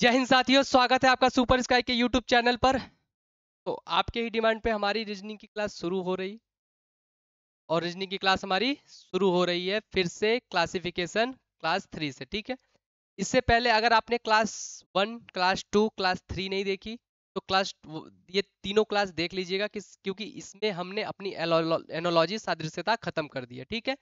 जय हिंद साथियों स्वागत है आपका सुपर स्काई के यूट्यूब चैनल पर तो आपके ही डिमांड पे हमारी रीजनिंग की क्लास शुरू हो रही और रीजनिंग की क्लास हमारी शुरू हो रही है फिर से क्लासिफिकेशन क्लास थ्री से ठीक है इससे पहले अगर आपने class one class two class three नहीं देखी तो क्लास ये तीनों क्लास देख लीजिएगा कि क्योंकि इसमें हमने अपनी एनोलॉजी सादृश्यता खत्म कर दी है ठीक है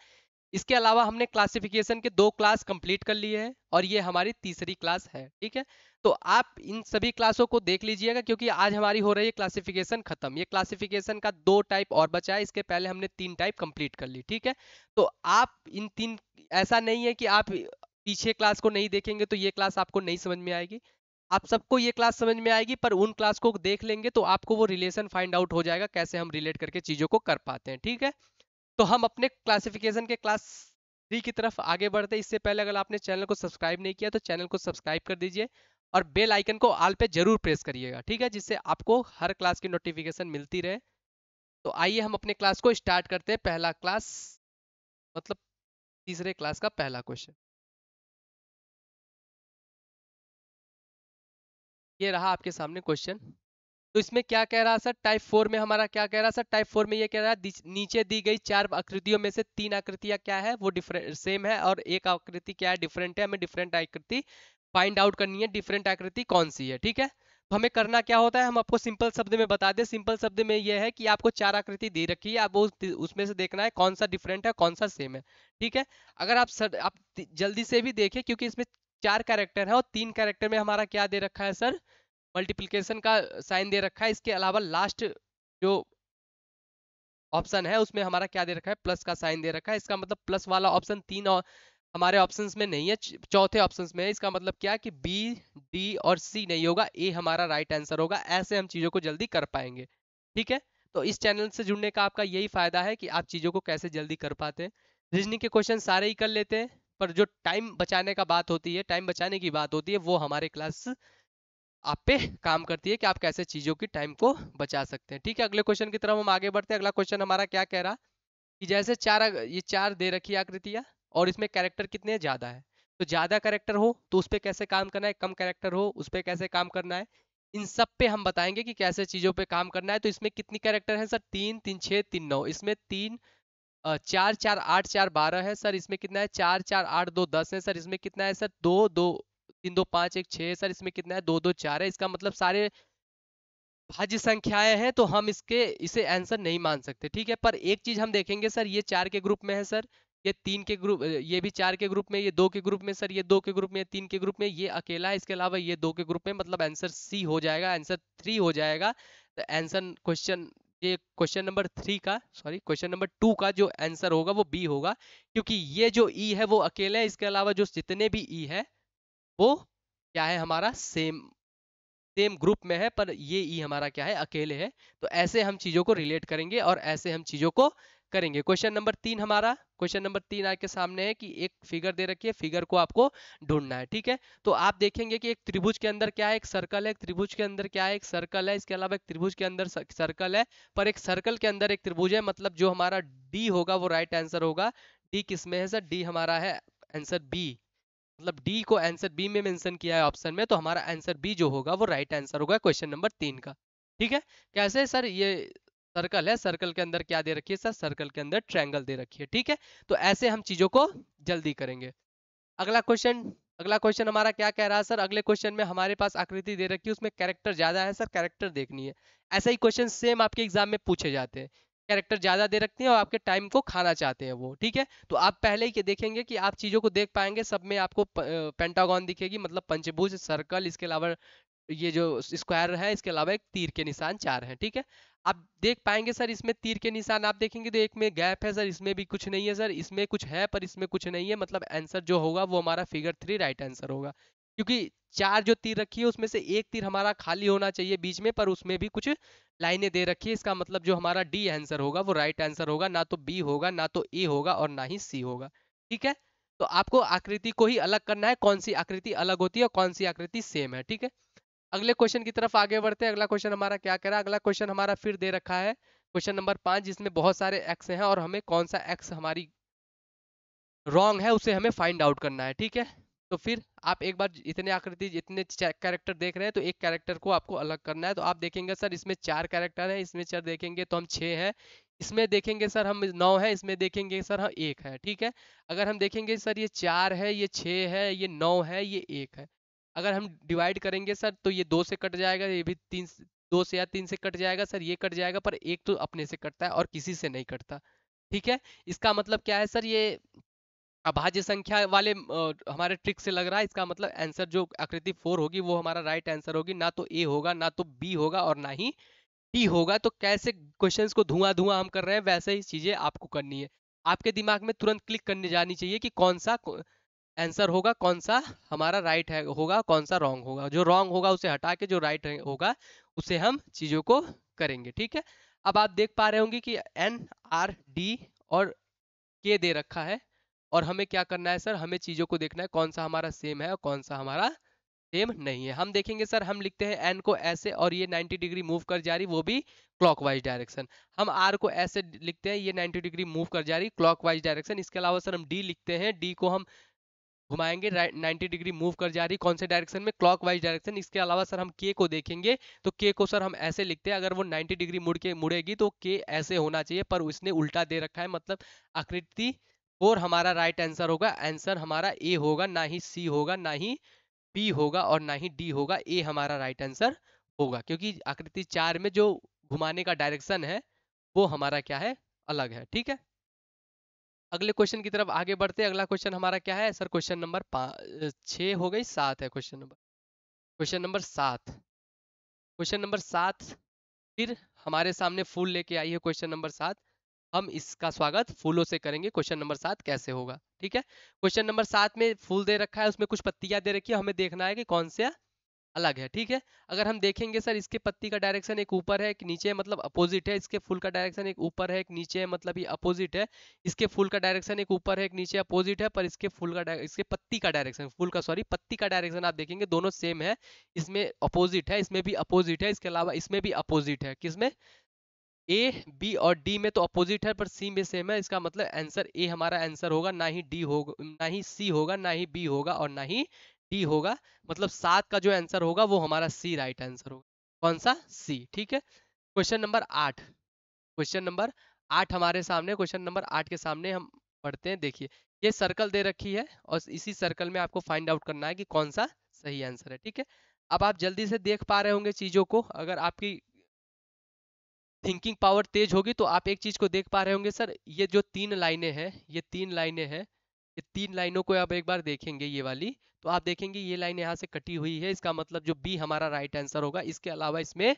इसके अलावा हमने क्लासिफिकेशन के दो क्लास कंप्लीट कर लिए हैं और ये हमारी तीसरी क्लास है ठीक है तो आप इन सभी क्लासों को देख लीजिएगा क्योंकि आज हमारी हो रही है क्लासिफिकेशन खत्म ये क्लासिफिकेशन का दो टाइप और बचा है इसके पहले हमने तीन टाइप कंप्लीट कर ली ठीक है तो आप इन तीन ऐसा नहीं है कि आप पीछे क्लास को नहीं देखेंगे तो ये क्लास आपको नहीं समझ में आएगी आप सबको ये क्लास समझ में आएगी पर उन क्लास को देख लेंगे तो आपको वो रिलेशन फाइंड आउट हो जाएगा कैसे हम रिलेट करके चीज़ों को कर पाते हैं ठीक है तो हम अपने क्लासिफिकेशन के क्लास थ्री की तरफ आगे बढ़ते इससे पहले अगर आपने चैनल को सब्सक्राइब नहीं किया तो चैनल को सब्सक्राइब कर दीजिए और बेल आइकन को आल पे जरूर प्रेस करिएगा ठीक है जिससे आपको हर क्लास की नोटिफिकेशन मिलती रहे तो आइए हम अपने क्लास को स्टार्ट करते हैं पहला क्लास मतलब तीसरे क्लास का पहला क्वेश्चन ये रहा आपके सामने क्वेश्चन तो इसमें क्या कह रहा सर टाइप फोर में हमारा क्या कह रहा सर टाइप फोर में ये कह रहा है नीचे दी गई चार आकृतियों में से तीन आकृतियां क्या है वो डिफरेंट सेम है और एक आकृति क्या है डिफरेंट है हमें डिफरेंट आकृति फाइंड आउट करनी है डिफरेंट आकृति कौन सी है ठीक है तो हमें करना क्या होता है हम आपको सिंपल शब्द में बता दें सिंपल शब्द में यह है कि आपको चार आकृति दे रखी है आप उसमें से देखना है कौन सा डिफरेंट है कौन सा सेम है ठीक है अगर आप सर आप जल्दी से भी देखें क्योंकि इसमें चार कैरेक्टर है और तीन कैरेक्टर में हमारा क्या दे रखा है सर मल्टीप्लीकेशन का साइन दे रखा है इसके अलावा लास्ट जो ऑप्शन है उसमें हमारा क्या दे रखा है प्लस का साइन दे रखा है इसका मतलब प्लस वाला ऑप्शन तीन और हमारे ऑप्शंस में नहीं है चौथे ऑप्शंस में है इसका मतलब क्या कि बी डी और सी नहीं होगा ए हमारा राइट right आंसर होगा ऐसे हम चीज़ों को जल्दी कर पाएंगे ठीक है तो इस चैनल से जुड़ने का आपका यही फायदा है कि आप चीज़ों को कैसे जल्दी कर पाते हैं रीजनिंग के क्वेश्चन सारे ही कर लेते हैं पर जो टाइम बचाने का बात होती है टाइम बचाने की बात होती है वो हमारे क्लास आप पे काम करती है कि आप कैसे चीज़ों की टाइम को बचा सकते हैं ठीक है अगले क्वेश्चन की तरफ हम आगे बढ़ते हैं अगला क्वेश्चन हमारा क्या कह रहा कि जैसे चार ये चार दे रखी आकृतियां और इसमें कैरेक्टर कितने ज़्यादा है तो ज़्यादा कैरेक्टर हो तो उस पर कैसे काम करना है कम कैरेक्टर हो उस पर कैसे काम करना है इन सब पे हम बताएंगे कि कैसे चीज़ों पे काम करना है तो इसमें कितनी कैरेक्टर है सर तीन तीन छः तीन नौ इसमें तीन चार चार आठ चार बारह है सर इसमें कितना है चार चार आठ दो दस है सर इसमें कितना है सर दो दो तीन दो पांच एक छह सर इसमें कितना है दो दो चार है इसका मतलब सारे भाज्य संख्याएं हैं तो हम इसके इसे आंसर नहीं मान सकते ठीक है पर एक चीज हम देखेंगे सर ये चार के ग्रुप में है सर ये तीन के ग्रुप ये भी चार के ग्रुप में ये दो के ग्रुप में सर ये दो के ग्रुप में तीन के ग्रुप में ये अकेला है इसके अलावा ये दो के ग्रुप में मतलब आंसर सी हो जाएगा आंसर थ्री हो जाएगा तो आंसर क्वेश्चन ये क्वेश्चन नंबर थ्री का सॉरी क्वेश्चन नंबर टू का जो आंसर होगा वो बी होगा क्योंकि ये जो ई e है वो अकेला है इसके अलावा जो जितने भी ई e है वो क्या है हमारा सेम सेम ग्रुप में है पर ये ई हमारा क्या है अकेले है तो ऐसे हम चीज़ों को रिलेट करेंगे और ऐसे हम चीज़ों को करेंगे क्वेश्चन नंबर तीन हमारा क्वेश्चन नंबर तीन आपके सामने है कि एक फिगर दे रखी है फिगर को आपको ढूंढना है ठीक है तो आप देखेंगे कि एक त्रिभुज के अंदर क्या है एक सर्कल है एक त्रिभुज के अंदर क्या है एक सर्कल है इसके अलावा एक त्रिभुज के अंदर सर्कल है पर एक सर्कल के अंदर एक त्रिभुज है मतलब जो हमारा डी होगा वो राइट आंसर होगा डी किसमें है सर डी हमारा है आंसर बी मतलब डी को आंसर बी में मेंशन किया है ऑप्शन में तो हमारा आंसर बी जो होगा वो राइट आंसर होगा क्वेश्चन नंबर तीन का ठीक है कैसे सर ये सर्कल है सर्कल के अंदर क्या दे रखी है सर सर्कल के अंदर ट्रैंगल दे रखी है ठीक है तो ऐसे हम चीजों को जल्दी करेंगे अगला क्वेश्चन अगला क्वेश्चन हमारा क्या कह रहा है सर अगले क्वेश्चन में हमारे पास आकृति दे रखी है उसमें कैरेक्टर ज्यादा है सर कैरेक्टर देखनी है ऐसे ही क्वेश्चन सेम आपके एग्जाम में पूछे जाते हैं कैरेक्टर ज़्यादा दे रखती हैं और आपके टाइम को खाना चाहते हैं वो ठीक है तो आप पहले ही देखेंगे कि आप चीज़ों को देख पाएंगे सब में आपको पेंटागॉन दिखेगी मतलब पंचभुज सर्कल इसके अलावा ये जो स्क्वायर है इसके अलावा एक तीर के निशान चार है ठीक है आप देख पाएंगे सर इसमें तीर के निशान आप देखेंगे तो एक में गैप है सर इसमें भी कुछ नहीं है सर इसमें कुछ है पर इसमें कुछ नहीं है मतलब आंसर जो होगा वो हमारा फिगर थ्री राइट आंसर होगा क्योंकि चार जो तीर रखी है उसमें से एक तीर हमारा खाली होना चाहिए बीच में पर उसमें भी कुछ लाइनें दे रखी है इसका मतलब जो हमारा डी आंसर होगा वो राइट आंसर होगा ना तो बी होगा ना तो ए होगा और ना ही सी होगा ठीक है तो आपको आकृति को ही अलग करना है कौन सी आकृति अलग होती है और कौन सी आकृति सेम है ठीक है अगले क्वेश्चन की तरफ आगे बढ़ते हैं अगला क्वेश्चन हमारा क्या कह रहा है अगला क्वेश्चन हमारा फिर दे रखा है क्वेश्चन नंबर पांच जिसमें बहुत सारे एक्स हैं और हमें कौन सा एक्स हमारी रॉन्ग है उसे हमें फाइंड आउट करना है ठीक है तो फिर आप एक बार इतने आकृति इतने कैरेक्टर देख रहे हैं तो एक कैरेक्टर को आपको अलग करना है तो आप देखेंगे सर इसमें चार कैरेक्टर है इसमें चार देखेंगे तो हम छः हैं इसमें देखेंगे सर हम नौ है इसमें देखेंगे सर हम एक है ठीक है अगर हम देखेंगे सर ये चार है ये छः है ये नौ है ये एक है अगर हम डिवाइड करेंगे सर तो ये दो से कट जाएगा ये भी तीन दो से या तीन से कट जाएगा सर ये कट जाएगा पर एक तो अपने से कटता है और किसी से नहीं कटता ठीक है इसका मतलब क्या है सर ये अभाज्य संख्या वाले हमारे ट्रिक से लग रहा है इसका मतलब आंसर जो आकृति फोर होगी वो हमारा राइट आंसर होगी ना तो ए होगा ना तो बी होगा और ना ही टी होगा तो कैसे क्वेश्चंस को धुआं धुआं हम कर रहे हैं वैसे ही चीजें आपको करनी है आपके दिमाग में तुरंत क्लिक करने जानी चाहिए कि कौन सा आंसर होगा कौन सा हमारा राइट है होगा कौन सा रॉन्ग होगा जो रॉन्ग होगा उसे हटा के जो राइट होगा उसे हम चीजों को करेंगे ठीक है अब आप देख पा रहे होंगे कि एन आर डी और के दे रखा है और हमें क्या करना है सर हमें चीज़ों को देखना है कौन सा हमारा सेम है और कौन सा हमारा सेम नहीं है हम देखेंगे सर हम लिखते हैं एन को ऐसे और ये 90 डिग्री मूव कर जा रही वो भी क्लॉकवाइज डायरेक्शन हम आर को ऐसे लिखते हैं ये 90 डिग्री मूव कर जा रही क्लॉकवाइज डायरेक्शन इसके अलावा सर हम डी लिखते हैं डी को हम घुमाएंगे 90 डिग्री मूव कर जा रही कौन से डायरेक्शन में क्लॉक वाइज डायरेक्शन इसके अलावा सर हम के को देखेंगे तो के को सर हम ऐसे लिखते हैं अगर वो 90 डिग्री मुड़ के मुड़ेगी तो के ऐसे होना चाहिए पर उसने उल्टा दे रखा है मतलब आकृति फोर हमारा राइट आंसर होगा आंसर हमारा ए होगा ना ही सी होगा ना ही बी होगा और ना ही डी होगा ए हमारा राइट आंसर होगा क्योंकि आकृति चार में जो घुमाने का डायरेक्शन है वो हमारा क्या है अलग है ठीक है अगले क्वेश्चन की तरफ आगे बढ़ते अगला क्वेश्चन हमारा क्या है सर क्वेश्चन नंबर छ हो गई सात है क्वेश्चन नंबर क्वेश्चन नंबर सात क्वेश्चन नंबर सात फिर हमारे सामने फूल लेके आई है क्वेश्चन नंबर सात हम इसका स्वागत फूलों से करेंगे क्वेश्चन नंबर सात कैसे होगा ठीक है क्वेश्चन नंबर सात में फूल दे रखा है उसमें कुछ पत्तियां दे रखी है हमें देखना है कि कौन सा अलग है ठीक है अगर हम देखेंगे सर इसके पत्ती का डायरेक्शन एक ऊपर है एक नीचे है मतलब अपोजिट है इसके फूल का डायरेक्शन एक ऊपर है एक नीचे है मतलब ये अपोजिट है इसके फूल का डायरेक्शन एक ऊपर है एक नीचे अपोजिट है पर इसके फूल का इसके पत्ती का डायरेक्शन फूल का सॉरी पत्ती का डायरेक्शन आप देखेंगे दोनों सेम है इसमें अपोजिट है इसमें भी अपोजिट है इसके अलावा इसमें भी अपोजिट है किसमें ए बी और डी में तो अपोजिट है पर सी में सेम है इसका मतलब आंसर ए हमारा आंसर होगा ना ही डी होगा ना ही सी होगा ना ही बी होगा और ना ही डी होगा मतलब सात का जो आंसर होगा वो हमारा सी राइट आंसर होगा कौन सा सी ठीक है क्वेश्चन नंबर आठ क्वेश्चन नंबर आठ हमारे सामने क्वेश्चन नंबर आठ के सामने हम पढ़ते हैं देखिए ये सर्कल दे रखी है और इसी सर्कल में आपको फाइंड आउट करना है कि कौन सा सही आंसर है ठीक है अब आप जल्दी से देख पा रहे होंगे चीज़ों को अगर आपकी थिंकिंग पावर तेज होगी तो आप एक चीज को देख पा रहे होंगे सर ये जो तीन लाइनें हैं ये तीन लाइनें हैं ये तीन लाइनों को आप एक बार देखेंगे ये वाली तो आप देखेंगे ये लाइन यहाँ से कटी हुई है इसका मतलब जो बी हमारा राइट आंसर होगा इसके अलावा इसमें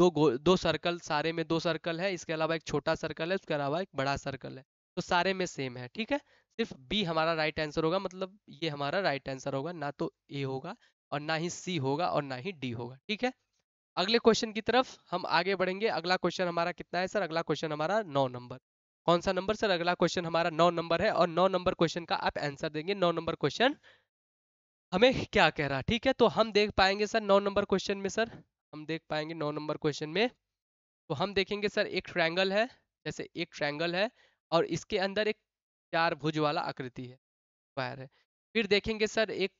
दो दो सर्कल सारे में दो सर्कल है इसके अलावा एक छोटा सर्कल है उसके अलावा एक बड़ा सर्कल है तो सारे में सेम है ठीक है सिर्फ बी हमारा राइट आंसर होगा मतलब ये हमारा राइट आंसर होगा ना तो ए होगा और ना ही सी होगा और ना ही डी होगा ठीक है अगले क्वेश्चन की तरफ हम आगे बढ़ेंगे अगला क्वेश्चन हमारा कितना है सर अगला क्वेश्चन हमारा नौ नंबर कौन सा नंबर सर अगला क्वेश्चन हमारा नौ नंबर है और नौ नंबर क्वेश्चन का आप आंसर देंगे नौ नंबर क्वेश्चन हमें क्या कह रहा है ठीक है तो हम देख पाएंगे सर नौ नंबर क्वेश्चन में सर हम देख पाएंगे नौ नंबर क्वेश्चन में तो हम देखेंगे सर एक ट्रैंगल है जैसे एक ट्रैंगल है और इसके अंदर एक चार भुज वाला आकृति है स्क्वायर है फिर देखेंगे सर एक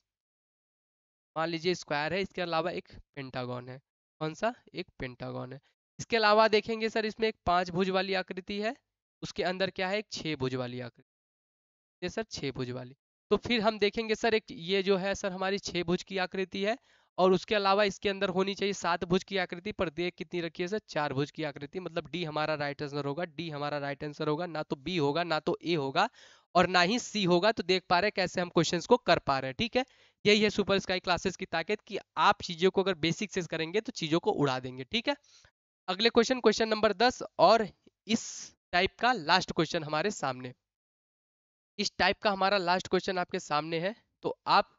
मान लीजिए स्क्वायर है इसके अलावा एक पेंटागॉन है कौन सा एक पेंटागॉन है इसके अलावा देखेंगे सर इसमें एक पांच भुज वाली आकृति है उसके अंदर क्या है एक छे भुज वाली आकृति सर छह भुज वाली तो फिर हम देखेंगे सर एक ये जो है सर हमारी छे भुज की आकृति है और उसके अलावा इसके अंदर होनी चाहिए सात भुज की आकृति देख कितनी रखी है सर चार भुज की आकृति मतलब डी हमारा राइट आंसर होगा डी हमारा राइट आंसर होगा ना तो बी होगा ना तो ए होगा और ना ही सी होगा तो देख पा रहे हैं कैसे हम क्वेश्चन को कर पा रहे हैं ठीक है यही है सुपर स्काई क्लासेस की ताकत कि आप चीजों को अगर बेसिक से करेंगे तो चीजों को उड़ा देंगे ठीक है अगले क्वेश्चन क्वेश्चन नंबर दस और इस टाइप का लास्ट क्वेश्चन हमारे सामने इस टाइप का हमारा लास्ट क्वेश्चन आपके सामने है तो आप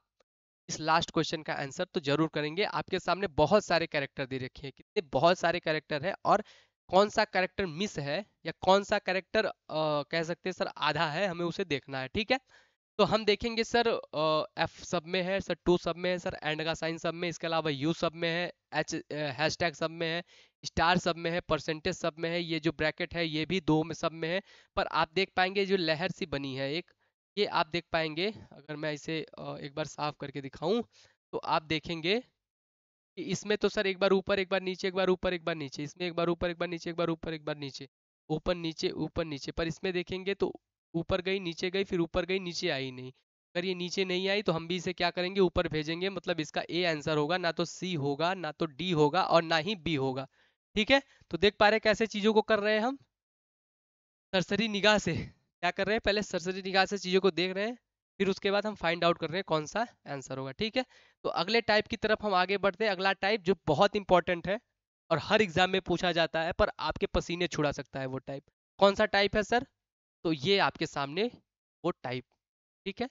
इस लास्ट क्वेश्चन का आंसर तो जरूर करेंगे आपके सामने बहुत सारे कैरेक्टर दे रखे हैं कितने बहुत सारे कैरेक्टर है और कौन सा कैरेक्टर मिस है या कौन सा कैरेक्टर कह सकते हैं सर आधा है हमें उसे देखना है ठीक है तो हम देखेंगे सर एफ सब में है सर टू सब में है सर एंड का साइन सब में इसके अलावा यू सब में है एच हैश टैग सब में है स्टार सब में है परसेंटेज सब में है ये जो ब्रैकेट है ये भी दो में सब में है पर आप देख पाएंगे जो लहर सी बनी है एक ये आप देख पाएंगे अगर मैं इसे एक बार साफ करके दिखाऊं तो आप देखेंगे कि इसमें तो सर एक बार ऊपर एक बार नीचे एक बार ऊपर एक बार नीचे इसमें एक बार ऊपर एक बार नीचे एक बार ऊपर एक बार नीचे ऊपर नीचे ऊपर नीचे पर इसमें देखेंगे तो ऊपर गई नीचे गई फिर ऊपर गई नीचे आई नहीं अगर ये नीचे नहीं आई तो हम भी इसे क्या करेंगे ऊपर भेजेंगे मतलब इसका ए आंसर होगा ना तो सी होगा ना तो डी होगा और ना ही बी होगा ठीक है तो देख पा रहे कैसे चीजों को कर रहे हैं हम सरसरी निगाह से क्या कर रहे हैं पहले सरसरी निगाह से चीज़ों को देख रहे हैं फिर उसके बाद हम फाइंड आउट कर रहे हैं कौन सा आंसर होगा ठीक है तो अगले टाइप की तरफ हम आगे बढ़ते हैं अगला टाइप जो बहुत इंपॉर्टेंट है और हर एग्जाम में पूछा जाता है पर आपके पसीने छुड़ा सकता है वो टाइप कौन सा टाइप है सर तो ये आपके सामने वो टाइप ठीक है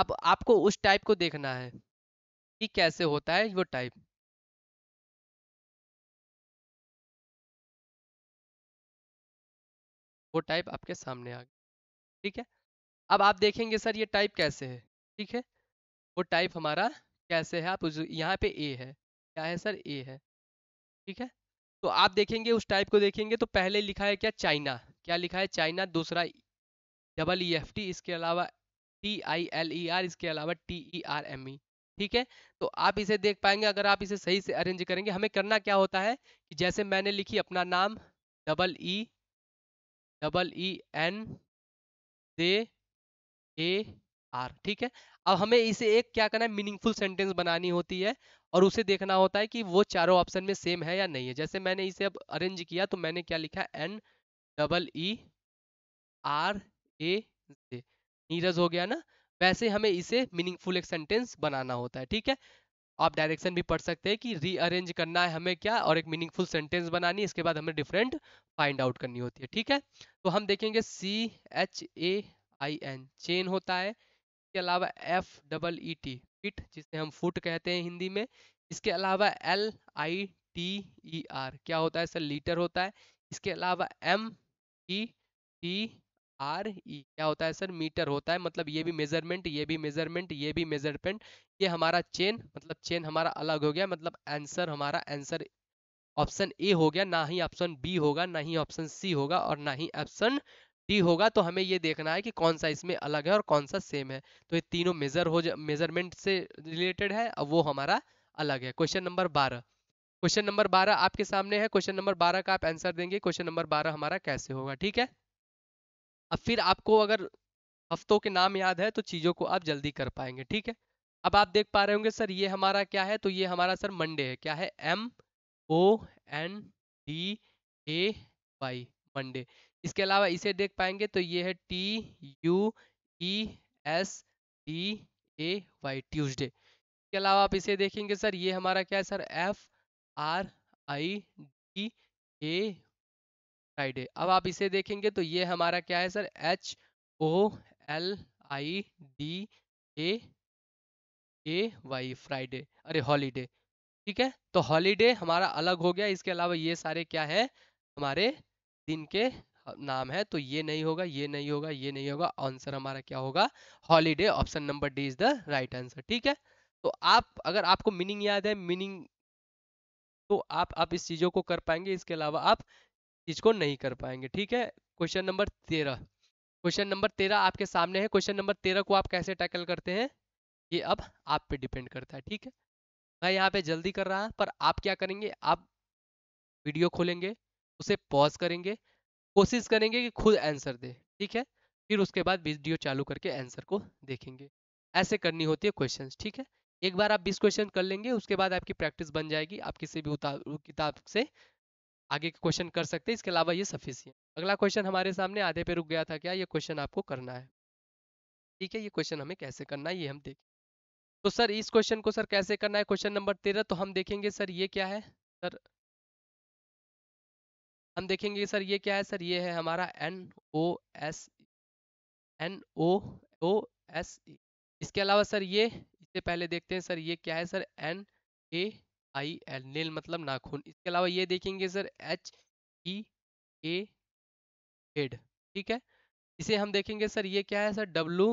अब आपको उस टाइप को देखना है कि कैसे होता है वो टाइप वो टाइप आपके सामने आ गया ठीक है अब आप देखेंगे सर ये टाइप कैसे है ठीक है वो टाइप हमारा कैसे है आप यहाँ पे ए है क्या है सर ए है ठीक है तो आप देखेंगे उस टाइप को देखेंगे तो पहले लिखा है क्या चाइना क्या लिखा है चाइना दूसरा डबल ई एफ टी इसके अलावा T I L E R इसके अलावा T E R M E ठीक है तो आप इसे देख पाएंगे अगर आप इसे सही से अरेंज करेंगे हमें करना क्या होता है कि जैसे मैंने लिखी अपना नाम double E double E N दे ए आर ठीक है अब हमें इसे एक क्या करना है मीनिंगफुल सेंटेंस बनानी होती है और उसे देखना होता है कि वो चारों ऑप्शन में सेम है या नहीं है जैसे मैंने इसे अब अरेंज किया तो मैंने क्या लिखा N double E R A Neeraj हो गया ना वैसे हमें इसे मीनिंगफुल एक सेंटेंस बनाना होता है ठीक है आप डायरेक्शन भी पढ़ सकते हैं कि रीअरेंज करना है हमें क्या और एक मीनिंगफुल सेंटेंस बनानी इसके बाद हमें डिफरेंट फाइंड आउट करनी होती है ठीक है तो हम देखेंगे C H A I N chain होता है इसके अलावा F double E T feet जिसे हम फुट कहते हैं हिंदी में इसके अलावा L I T E R क्या होता है सर लीटर होता है इसके अलावा M E T R E क्या होता है सर मीटर होता है मतलब ये भी मेजरमेंट ये भी मेजरमेंट ये भी मेजरमेंट ये हमारा चेन मतलब चेन हमारा अलग हो गया मतलब आंसर हमारा आंसर ऑप्शन ए हो गया ना ही ऑप्शन बी होगा ना ही ऑप्शन सी होगा और ना ही ऑप्शन डी होगा तो हमें ये देखना है कि कौन सा इसमें अलग है और कौन सा सेम है तो ये तीनों मेजर हो मेजरमेंट से रिलेटेड है और वो हमारा अलग है क्वेश्चन नंबर बारह क्वेश्चन नंबर बारह आपके सामने है क्वेश्चन नंबर बारह का आप आंसर देंगे क्वेश्चन नंबर बारह हमारा कैसे होगा ठीक है अब फिर आपको अगर हफ्तों के नाम याद है तो चीज़ों को आप जल्दी कर पाएंगे ठीक है अब आप देख पा रहे होंगे सर ये हमारा क्या है तो ये हमारा सर मंडे है क्या है M O N D A Y Monday इसके अलावा इसे देख पाएंगे तो ये है T U E e S D A Y Tuesday इसके अलावा आप इसे देखेंगे सर ये हमारा क्या है sir F R I D A side है अब आप इसे देखेंगे तो ये हमारा क्या है sir H O L I D A A Y Friday अरे हॉलीडे ठीक है तो हॉलीडे हमारा अलग हो गया इसके अलावा ये सारे क्या है हमारे दिन के नाम है तो ये नहीं होगा ये नहीं होगा ये नहीं होगा आंसर हमारा क्या होगा holiday option number D is the right answer ठीक है तो आप अगर आपको मीनिंग याद है मीनिंग तो आप आप इस चीज़ों को कर पाएंगे इसके अलावा आप इसको नहीं कर पाएंगे ठीक है क्वेश्चन नंबर तेरह क्वेश्चन नंबर तेरह आपके सामने है क्वेश्चन नंबर तेरह को आप कैसे टैकल करते हैं ये अब आप पे डिपेंड करता है ठीक है मैं यहाँ पे जल्दी कर रहा पर आप क्या करेंगे आप वीडियो खोलेंगे उसे पॉज करेंगे कोशिश करेंगे कि खुद आंसर दे ठीक है फिर उसके बाद वीडियो चालू करके आंसर को देखेंगे ऐसे करनी होती है क्वेश्चन ठीक है एक बार आप बीस क्वेश्चन कर लेंगे उसके बाद आपकी प्रैक्टिस बन जाएगी आप किसी भी किताब से आगे के क्वेश्चन कर सकते हैं इसके अलावा ये सफिशियंट अगला क्वेश्चन हमारे सामने आधे पे रुक गया था क्या ये क्वेश्चन आपको करना है ठीक है ये क्वेश्चन हमें कैसे करना है ये हम देख तो सर इस क्वेश्चन को सर कैसे करना है क्वेश्चन नंबर तेरह तो हम देखेंगे सर ये क्या है सर हम देखेंगे सर ये क्या है सर ये है हमारा N O S N O O S इसके अलावा सर ये इससे पहले देखते हैं सर ये क्या है sir N A I L nail मतलब नाखून इसके अलावा ये देखेंगे sir H E A head ठीक है इसे हम देखेंगे सर ये क्या है sir W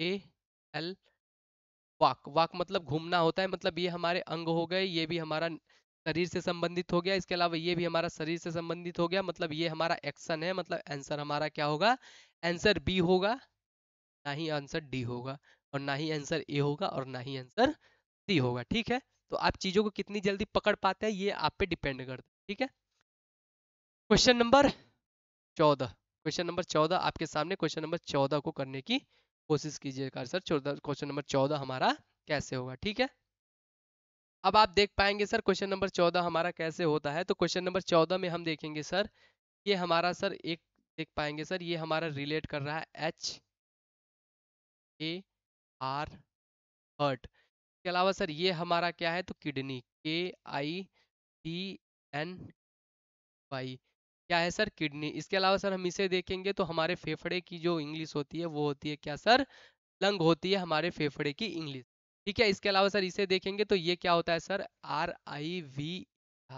A L walk walk मतलब घूमना होता है मतलब ये हमारे अंग हो गए ये भी हमारा शरीर से संबंधित हो गया इसके अलावा ये भी हमारा शरीर से संबंधित हो गया मतलब ये हमारा एक्शन है मतलब आंसर हमारा क्या होगा आंसर बी होगा ना ही आंसर डी होगा और ना ही आंसर ए होगा और ना ही आंसर सी होगा ठीक है तो आप चीज़ों को कितनी जल्दी पकड़ पाते हैं ये आप पे डिपेंड करता है ठीक है क्वेश्चन नंबर चौदह क्वेश्चन नंबर चौदह आपके सामने क्वेश्चन नंबर चौदह को करने की कोशिश कार सर क्वेश्चन नंबर चौदह हमारा कैसे होगा ठीक है अब आप देख पाएंगे सर क्वेश्चन नंबर चौदह हमारा कैसे होता है तो क्वेश्चन नंबर चौदह में हम देखेंगे सर ये हमारा सर एक देख पाएंगे सर ये हमारा रिलेट कर रहा है एच ए आर हर्ट इसके अलावा सर ये हमारा क्या है तो किडनी के आई टी एन वाई क्या है सर किडनी इसके अलावा सर हम इसे देखेंगे तो हमारे फेफड़े की जो इंग्लिश होती है वो होती है क्या सर लंग होती है हमारे फेफड़े की इंग्लिश ठीक है इसके अलावा सर इसे देखेंगे तो ये क्या होता है sir R I V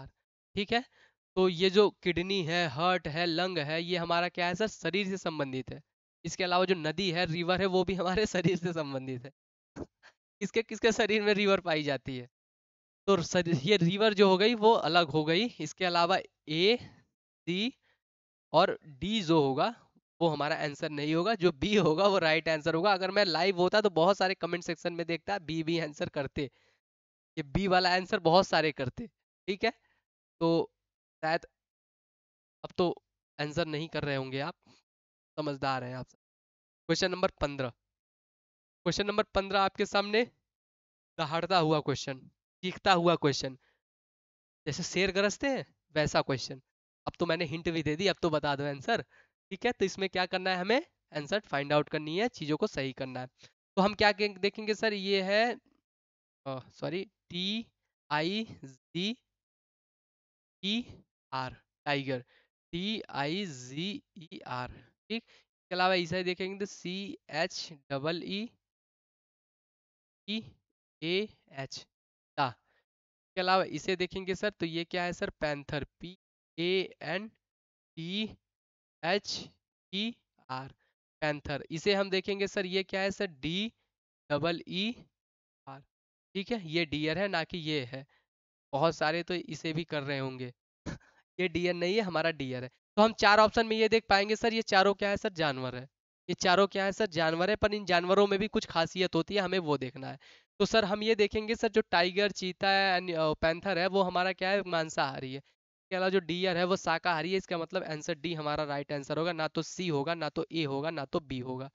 R ठीक है तो ये जो किडनी है हर्ट है लंग है ये हमारा क्या है सर शरीर से संबंधित है इसके अलावा जो नदी है रिवर है वो भी हमारे शरीर से संबंधित है किसके किसके शरीर में रिवर पाई जाती है तो ये रिवर जो हो गई वो अलग हो गई इसके अलावा ए सी और डी जो होगा वो हमारा आंसर नहीं होगा जो बी होगा वो राइट आंसर होगा अगर मैं लाइव होता तो बहुत सारे कमेंट सेक्शन में देखता बी बी आंसर करते ये बी वाला आंसर बहुत सारे करते ठीक है तो शायद अब तो आंसर नहीं कर रहे होंगे आप समझदार हैं आप क्वेश्चन नंबर पंद्रह क्वेश्चन नंबर पंद्रह आपके सामने दहाड़ता हुआ क्वेश्चन चीखता हुआ क्वेश्चन जैसे शेर गरजते हैं वैसा क्वेश्चन अब तो मैंने हिंट भी दे दी अब तो बता दो आंसर ठीक है तो इसमें क्या करना है हमें आंसर फाइंड आउट करनी है चीज़ों को सही करना है तो हम क्या देखेंगे सर ये है sorry T I G E R tiger T I G E R ठीक इसके अलावा इसे देखेंगे तो C H double E E A H दा इसके अलावा इसे देखेंगे सर तो ये क्या है sir panther P A N T H E R panther इसे हम देखेंगे सर ये क्या है sir D double E e, R ठीक है ये डियर है ना कि ये है बहुत सारे तो इसे भी कर रहे होंगे ये डियर नहीं है हमारा डियर है तो हम चार ऑप्शन में ये देख पाएंगे सर ये चारों क्या है सर जानवर है ये चारों क्या है सर जानवर है पर इन जानवरों में भी कुछ खासियत होती है हमें वो देखना है तो सर हम ये देखेंगे सर जो टाइगर चीता है पैंथर है वो हमारा क्या है मांसाहारी है इसके अलावा जो डियर है वो शाकाहारी है इसका मतलब आंसर डी हमारा राइट आंसर होगा ना तो सी होगा ना तो ए होगा ना तो बी होगा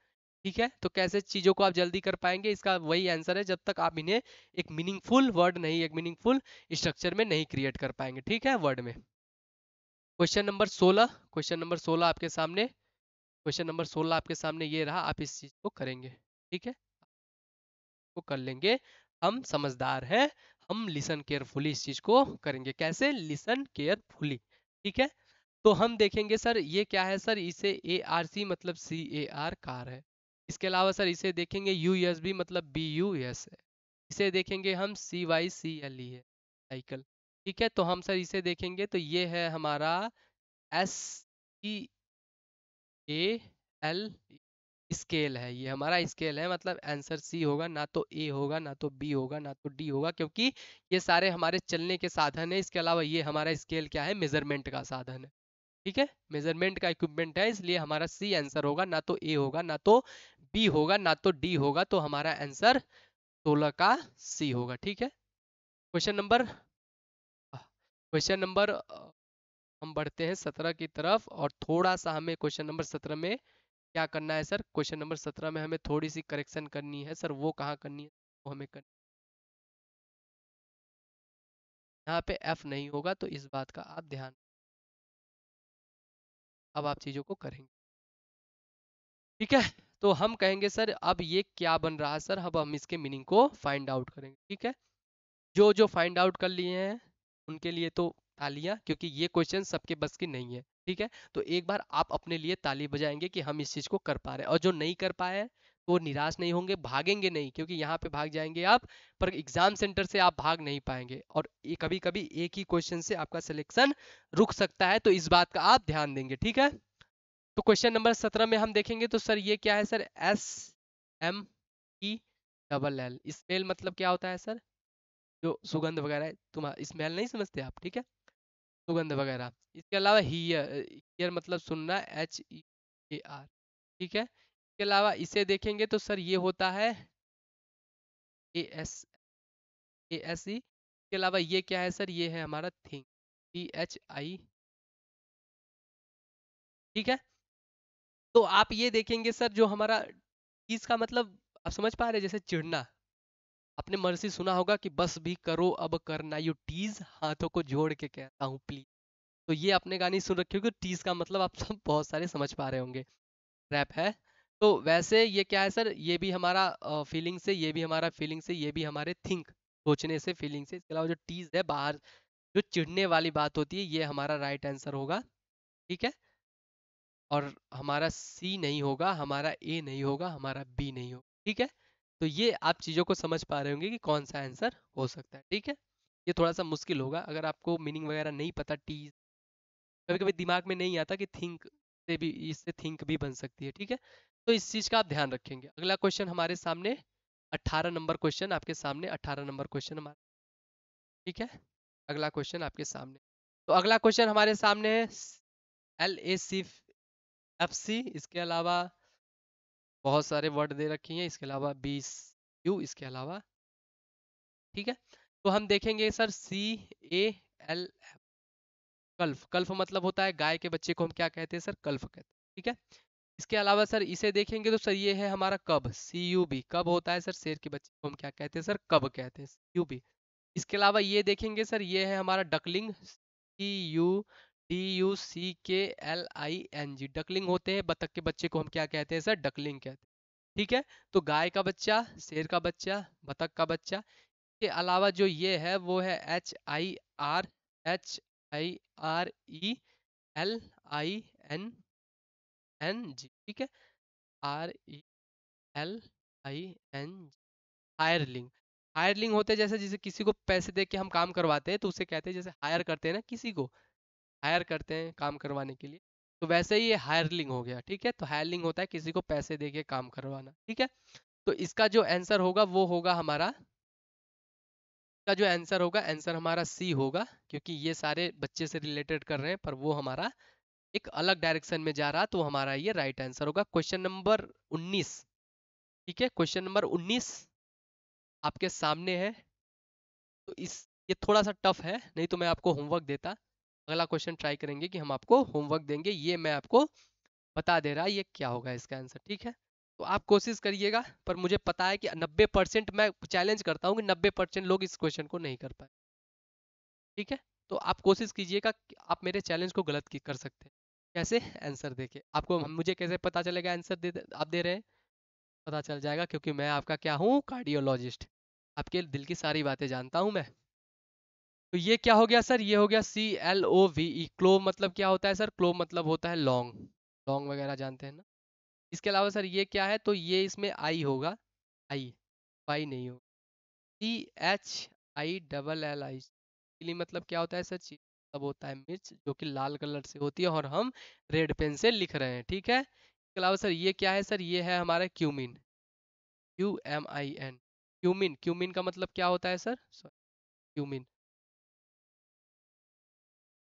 ठीक है तो कैसे चीज़ों को आप जल्दी कर पाएंगे इसका वही आंसर है जब तक आप इन्हें एक मीनिंगफुल वर्ड नहीं एक मीनिंगफुल स्ट्रक्चर में नहीं क्रिएट कर पाएंगे ठीक है वर्ड में क्वेश्चन नंबर सोलह क्वेश्चन नंबर सोलह आपके सामने क्वेश्चन नंबर सोलह आपके सामने ये रहा आप इस चीज को करेंगे ठीक है को कर लेंगे हम समझदार हैं हम लिसन केयरफुली इस चीज को करेंगे कैसे लिसन केयरफुली ठीक है तो हम देखेंगे सर ये क्या है सर इसे ए आर सी मतलब सी ए आर कार है इसके अलावा सर इसे देखेंगे यू एस बी मतलब बी यू एस है इसे देखेंगे हम सी वाई सी एल ई है साइकिल ठीक है तो हम सर इसे देखेंगे तो ये है हमारा S E e A L scale है ये हमारा स्केल है मतलब आंसर सी होगा ना तो ए होगा ना तो बी होगा ना तो डी होगा क्योंकि ये सारे हमारे चलने के साधन है इसके अलावा ये हमारा स्केल क्या है मेजरमेंट का साधन है ठीक है मेजरमेंट का इक्विपमेंट है इसलिए हमारा सी आंसर होगा ना तो ए होगा ना तो बी होगा ना तो डी होगा तो हमारा आंसर सोलह का सी होगा ठीक है क्वेश्चन नंबर क्वेश्चन नंबर हम बढ़ते हैं सत्रह की तरफ और थोड़ा सा हमें क्वेश्चन नंबर सत्रह में क्या करना है सर क्वेश्चन नंबर सत्रह में हमें थोड़ी सी करेक्शन करनी है सर वो कहाँ करनी है वो हमें करनी यहाँ पे एफ नहीं होगा तो इस बात का आप ध्यान अब आप चीजों को करेंगे ठीक है तो हम कहेंगे सर अब ये क्या बन रहा है सर अब हम इसके मीनिंग को फाइंड आउट करेंगे ठीक है जो जो फाइंड आउट कर लिए हैं उनके लिए तो तालियां क्योंकि ये क्वेश्चन सबके बस की नहीं है ठीक है तो एक बार आप अपने लिए ताली बजाएंगे कि हम इस चीज को कर पा रहे हैं और जो नहीं कर पाए वो निराश नहीं होंगे भागेंगे नहीं क्योंकि यहाँ पे भाग जाएंगे आप पर एग्जाम सेंटर से आप भाग नहीं पाएंगे और कभी कभी एक ही क्वेश्चन से आपका सिलेक्शन रुक सकता है तो इस बात का आप ध्यान देंगे ठीक है तो क्वेश्चन नंबर सत्रह में हम देखेंगे तो सर ये क्या है sir S M E double L smell मतलब क्या होता है सर जो सुगंध वगैरह तुम्हारा स्मेल नहीं समझते आप ठीक है सुगंध वगैरह इसके अलावा हीयर हीयर मतलब सुनना एच ई ए आर ठीक है इसके अलावा इसे देखेंगे तो सर ये होता है A S A S E इसके अलावा ये क्या है सर ये है हमारा थिंग टी एच आई ठीक है तो आप ये देखेंगे सर जो हमारा इसका मतलब आप समझ पा रहे हैं जैसे चिड़ना अपने मन से सुना होगा कि बस भी करो अब करना यू टीज हाथों को जोड़ के कहता हूँ प्लीज तो ये आपने गानी सुन रखी होगी टीज का मतलब आप सब बहुत सारे समझ पा रहे होंगे रैप है तो वैसे ये क्या है सर ये भी हमारा फीलिंग से ये भी हमारा फीलिंग से ये भी हमारे थिंक सोचने से फीलिंग से इसके अलावा जो टीज है बाहर जो चिढ़ने वाली बात होती है ये हमारा राइट आंसर होगा ठीक है और हमारा सी नहीं होगा हमारा ए नहीं होगा हमारा बी नहीं होगा ठीक है तो ये आप चीज़ों को समझ पा रहे होंगे कि कौन सा आंसर हो सकता है ठीक है ये थोड़ा सा मुश्किल होगा अगर आपको मीनिंग वगैरह नहीं पता टी कभी कभी दिमाग में नहीं आता कि थिंक से भी इससे थिंक भी बन सकती है ठीक है तो इस चीज़ का आप ध्यान रखेंगे अगला क्वेश्चन हमारे सामने 18 नंबर क्वेश्चन आपके सामने 18 नंबर क्वेश्चन हमारा ठीक है अगला क्वेश्चन आपके सामने तो अगला क्वेश्चन हमारे सामने है L A C F C इसके अलावा बहुत सारे वर्ड दे रखी हैं इसके अलावा बी यू इसके अलावा ठीक है तो हम देखेंगे sir C A L F calf calf मतलब होता है गाय के बच्चे को हम क्या कहते हैं सर कल्फ कहते हैं ठीक है इसके अलावा सर इसे देखेंगे तो सर ये है हमारा कब सी यू बी कब होता है सर शेर के बच्चे को हम क्या कहते हैं सर कब कहते हैं सी यू बी इसके अलावा ये देखेंगे सर ये है हमारा duckling C U D U C K L I N G duckling होते हैं बतख के बच्चे को हम क्या कहते हैं सर डकलिंग कहते हैं ठीक है तो गाय का बच्चा शेर का बच्चा बतख का बच्चा इसके अलावा जो ये है वो है H I R H I R E L I N N G ठीक है R E L I N G hireling hireling होते हैं जैसे जैसे किसी को पैसे दे के हम काम करवाते हैं तो उसे कहते हैं जैसे हायर करते हैं ना किसी को हायर करते हैं काम करवाने के लिए तो वैसे ही ये हायरलिंग हो गया ठीक है तो हायरलिंग होता है किसी को पैसे दे के काम करवाना ठीक है तो इसका जो आंसर होगा वो होगा हमारा इसका जो आंसर होगा आंसर हमारा सी होगा क्योंकि ये सारे बच्चे से रिलेटेड कर रहे हैं पर वो हमारा एक अलग डायरेक्शन में जा रहा तो हमारा ये राइट आंसर होगा क्वेश्चन नंबर उन्नीस ठीक है क्वेश्चन नंबर उन्नीस आपके सामने है तो इस ये थोड़ा सा टफ है नहीं तो मैं आपको होमवर्क देता अगला क्वेश्चन ट्राई करेंगे कि हम आपको होमवर्क देंगे ये मैं आपको बता दे रहा ये क्या होगा इसका आंसर ठीक है तो आप कोशिश करिएगा पर मुझे पता है कि 90 परसेंट मैं चैलेंज करता हूँ कि 90 परसेंट लोग इस क्वेश्चन को नहीं कर पाए ठीक है तो आप कोशिश कीजिएगा कि आप मेरे चैलेंज को गलत कर सकते हैं कैसे आंसर देखे आपको मुझे कैसे पता चलेगा आंसर दे आप दे रहे हैं पता चल जाएगा क्योंकि मैं आपका क्या हूँ कार्डियोलॉजिस्ट आपके दिल की सारी बातें जानता हूँ मैं तो ये क्या हो गया सर ये हो गया C L O V E clove मतलब क्या होता है सर क्लोव मतलब होता है लॉन्ग लॉन्ग वगैरह जानते हैं ना इसके अलावा सर ये क्या है तो ये इसमें आई होगा आई वाई नहीं होगा C H I double L I chilli मतलब क्या होता है सर चिली मतलब होता है मिर्च जो कि लाल कलर से होती है और हम रेड पेन से लिख रहे हैं ठीक है इसके अलावा सर ये क्या है सर ये है हमारा cumin Q M I N cumin cumin का मतलब क्या होता है sir cumin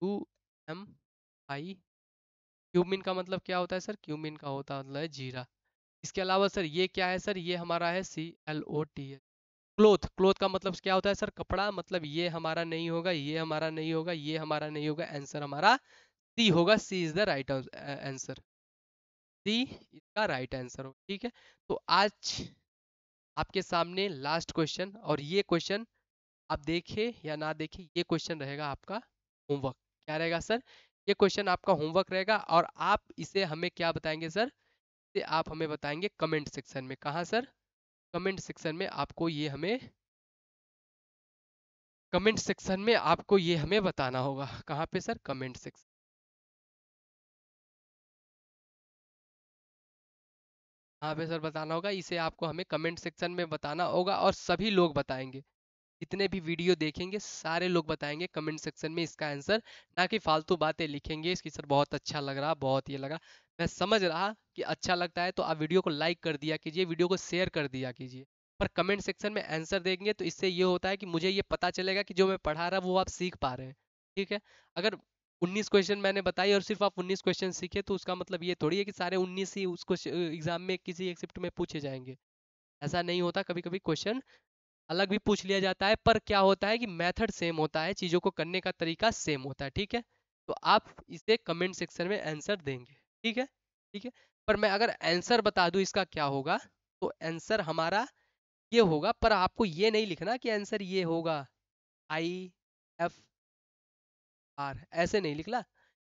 two M I cumin का मतलब क्या होता है सर क्यूमिन का होता मतलब है जीरा इसके अलावा सर ये क्या है सर ये हमारा है C L O T H cloth cloth का मतलब क्या होता है सर कपड़ा मतलब ये हमारा नहीं होगा ये हमारा नहीं होगा ये हमारा नहीं होगा आंसर हमारा सी होगा C is the right answer C इसका राइट आंसर होगा ठीक है तो आज आपके सामने लास्ट क्वेश्चन और ये क्वेश्चन आप देखें या ना देखें ये क्वेश्चन रहेगा आपका होमवर्क क्या रहेगा सर ये क्वेश्चन आपका होमवर्क रहेगा और आप इसे हमें क्या बताएंगे सर इसे आप हमें बताएंगे कमेंट सेक्शन में कहा सर कमेंट सेक्शन में आपको ये हमें कमेंट सेक्शन में आपको ये हमें बताना होगा कहाँ पे सर कमेंट सेक्शन हाँ पे सर बताना होगा इसे आपको हमें कमेंट सेक्शन में बताना होगा और सभी लोग बताएंगे जितने भी वीडियो देखेंगे सारे लोग बताएंगे कमेंट सेक्शन में इसका आंसर ना कि फालतू बातें लिखेंगे इसकी सर बहुत अच्छा लग रहा बहुत ये लगा मैं समझ रहा कि अच्छा लगता है तो आप वीडियो को लाइक कर दिया कीजिए वीडियो को शेयर कर दिया कीजिए पर कमेंट सेक्शन में आंसर देंगे तो इससे ये होता है कि मुझे ये पता चलेगा कि जो मैं पढ़ा रहा वो आप सीख पा रहे हैं ठीक है अगर 19 क्वेश्चन मैंने बताई और सिर्फ आप 19 क्वेश्चन सीखे तो उसका मतलब ये थोड़ी है कि सारे 19 ही उसको एग्जाम में किसी एक शिफ्ट में पूछे जाएंगे ऐसा नहीं होता कभी कभी क्वेश्चन अलग भी पूछ लिया जाता है पर क्या होता है कि मेथड सेम होता है चीज़ों को करने का तरीका सेम होता है ठीक है तो आप इसे कमेंट सेक्शन में आंसर देंगे ठीक है ठीक है पर मैं अगर आंसर बता दूं इसका क्या होगा तो आंसर हमारा ये होगा पर आपको ये नहीं लिखना कि आंसर ये होगा आई एफ आर ऐसे नहीं लिखला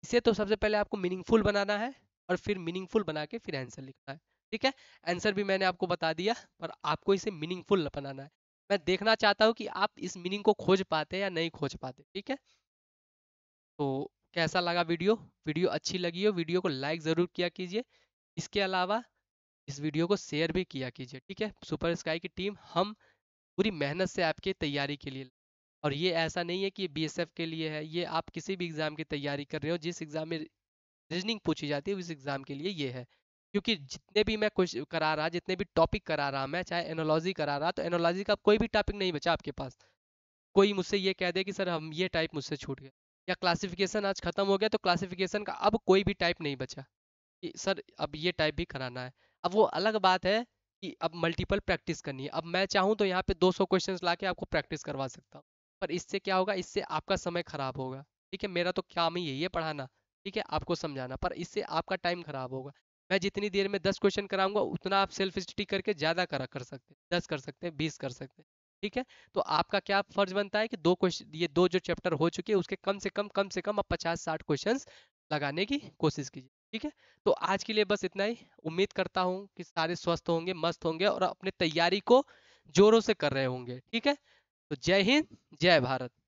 इसे तो सबसे पहले आपको मीनिंगफुल बनाना है और फिर मीनिंगफुल बना के फिर आंसर लिखना है ठीक है आंसर भी मैंने आपको बता दिया पर आपको इसे मीनिंगफुल बनाना है मैं देखना चाहता हूँ कि आप इस मीनिंग को खोज पाते या नहीं खोज पाते ठीक है तो कैसा लगा वीडियो वीडियो अच्छी लगी हो वीडियो को लाइक ज़रूर किया कीजिए इसके अलावा इस वीडियो को शेयर भी किया कीजिए ठीक है सुपर स्काई की टीम हम पूरी मेहनत से आपकी तैयारी के लिए और ये ऐसा नहीं है कि बी के लिए है ये आप किसी भी एग्ज़ाम की तैयारी कर रहे हो जिस एग्ज़ाम में रीजनिंग पूछी जाती है उस एग्ज़ाम के लिए ये है क्योंकि जितने भी मैं कुछ करा रहा जितने भी टॉपिक करा रहा मैं चाहे एनोलॉजी करा रहा तो एनोलॉजी का कोई भी टॉपिक नहीं बचा आपके पास कोई मुझसे ये कह दे कि सर हम ये टाइप मुझसे छूट गया या क्लासिफिकेशन आज खत्म हो गया तो क्लासिफिकेशन का अब कोई भी टाइप नहीं बचा कि सर अब ये टाइप भी कराना है अब वो अलग बात है कि अब मल्टीपल प्रैक्टिस करनी है अब मैं चाहूँ तो यहाँ पे 200 ला के आपको प्रैक्टिस करवा सकता हूँ पर इससे क्या होगा इससे आपका समय खराब होगा ठीक है मेरा तो काम ही यही है पढ़ाना ठीक है आपको समझाना पर इससे आपका टाइम खराब होगा मैं जितनी देर में दस क्वेश्चन कराऊंगा उतना आप सेल्फ स्टडी करके ज़्यादा करा कर सकते हैं दस कर सकते हैं बीस कर सकते हैं ठीक है तो आपका क्या फर्ज बनता है कि दो क्वेश्चन ये दो जो चैप्टर हो चुके हैं उसके कम से कम कम से कम आप पचास साठ क्वेश्चन लगाने की कोशिश कीजिए ठीक है तो आज के लिए बस इतना ही उम्मीद करता हूँ कि सारे स्वस्थ होंगे मस्त होंगे और अपने तैयारी को जोरों से कर रहे होंगे ठीक है तो जय हिंद जय भारत